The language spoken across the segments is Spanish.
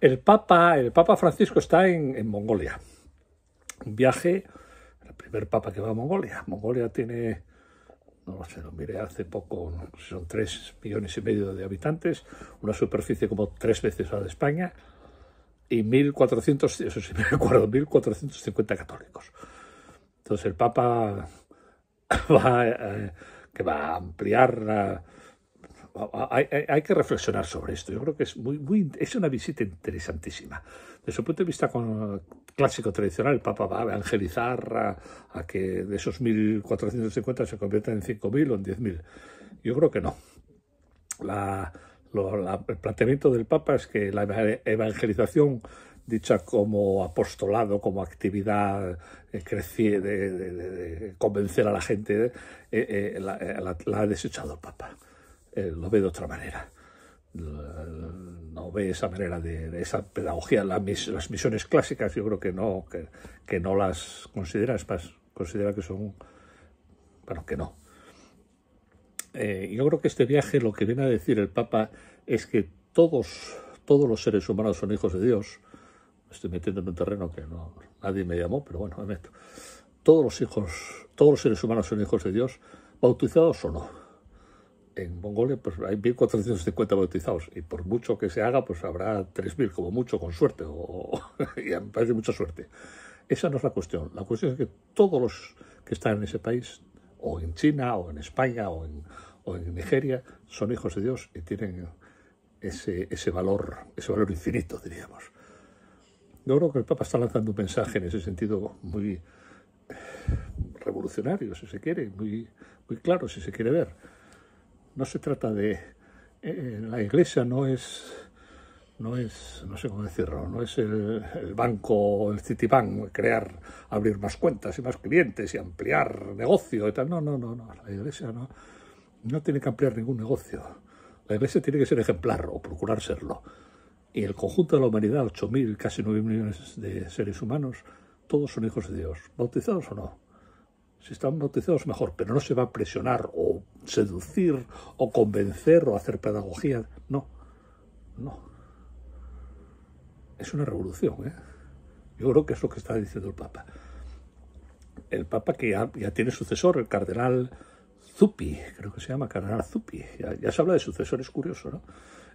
El Papa, el Papa Francisco está en, Mongolia. Un viaje, el primer Papa que va a Mongolia. Mongolia tiene, no lo sé, lo miré hace poco, son tres millones y medio de habitantes, una superficie como tres veces la de España y 1.400, eso sí 1.450 católicos. Entonces el Papa va, eh, que va a ampliar hay, que reflexionar sobre esto. Yo creo que es, muy, es una visita interesantísima. Desde su punto de vista clásico tradicional, el Papa va a evangelizar a, que de esos 1.450 se conviertan en 5.000 o en 10.000. Yo creo que no. el planteamiento del Papa es que la evangelización dicha como apostolado, como actividad eh, de, convencer a la gente, eh, eh, la ha desechado el Papa. Eh, lo ve de otra manera. No ve esa manera de, esa pedagogía. las misiones clásicas yo creo que no, que, no las considera, es más, considera que son, bueno, que no. Eh, yo creo que este viaje lo que viene a decir el Papa es que todos, todos los seres humanos son hijos de Dios. estoy metiendo en un terreno que no, nadie me llamó, pero bueno, me meto. Todos los hijos, todos los seres humanos son hijos de Dios, bautizados o no en Mongolia pues hay 1.450 bautizados y por mucho que se haga, pues habrá 3.000 como mucho, con suerte, o, y me parece mucha suerte. Esa no es la cuestión. La cuestión es que todos los que están en ese país, o en China, o en España, o en, o en Nigeria, son hijos de Dios y tienen ese, valor, ese valor infinito, diríamos. Yo creo que el Papa está lanzando un mensaje en ese sentido muy revolucionario, si se quiere, muy, muy claro, si se quiere ver no se trata de... Eh, la iglesia no es, no es, no sé cómo decirlo, no es el, banco, el Citibank, crear, abrir más cuentas y más clientes y ampliar negocio y tal. No, no, no, no. La iglesia no, no tiene que ampliar ningún negocio. La iglesia tiene que ser ejemplar o procurar serlo. Y el conjunto de la humanidad, 8.000, casi nueve millones de seres humanos, todos son hijos de Dios, bautizados o no. Si están bautizados, mejor, pero no se va a presionar o seducir o convencer o hacer pedagogía. No, no. Es una revolución. ¿eh? Yo creo que es lo que está diciendo el Papa. El Papa que ya, tiene sucesor, el cardenal Zuppi, creo que se llama cardenal Zuppi. Ya, se habla de sucesor, es curioso, ¿no?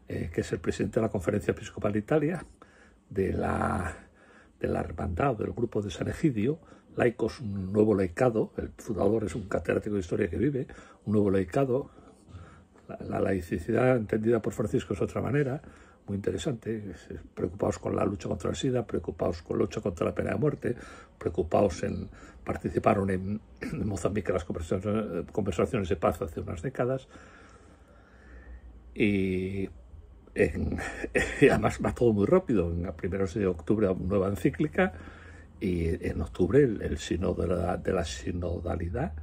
Eh, que es el presidente de la Conferencia Episcopal de Italia, de la, de la Hermandad, del Grupo de San Egidio, laicos, un nuevo laicado, el fundador es un catedrático de historia que vive, un nuevo laicado, la, laicidad entendida por Francisco es otra manera, muy interesante, preocupados con la lucha contra el SIDA, preocupados con la lucha contra la pena de muerte, preocupados en, participaron en, en las conversaciones, de paz hace unas décadas, y, además va todo muy rápido, en primeros de octubre nueva encíclica, y en octubre el, sino de la, sinodalidad,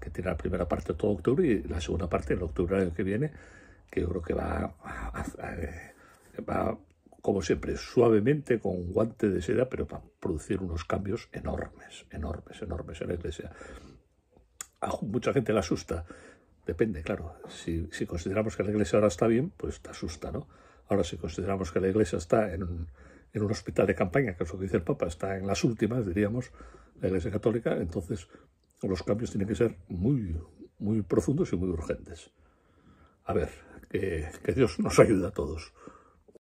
que tiene la primera parte todo octubre y la segunda parte en octubre del que viene, que yo creo que va, eh, va como siempre, suavemente con un guante de seda, pero va a producir unos cambios enormes, enormes, enormes en la iglesia. A mucha gente le asusta, depende, claro. Si, si consideramos que la iglesia ahora está bien, pues te asusta, ¿no? Ahora, si consideramos que la iglesia está en en un hospital de campaña, que es lo que dice el Papa, está en las últimas, diríamos, la Iglesia Católica, entonces los cambios tienen que ser muy, muy profundos y muy urgentes. A ver, que Dios nos ayude a todos.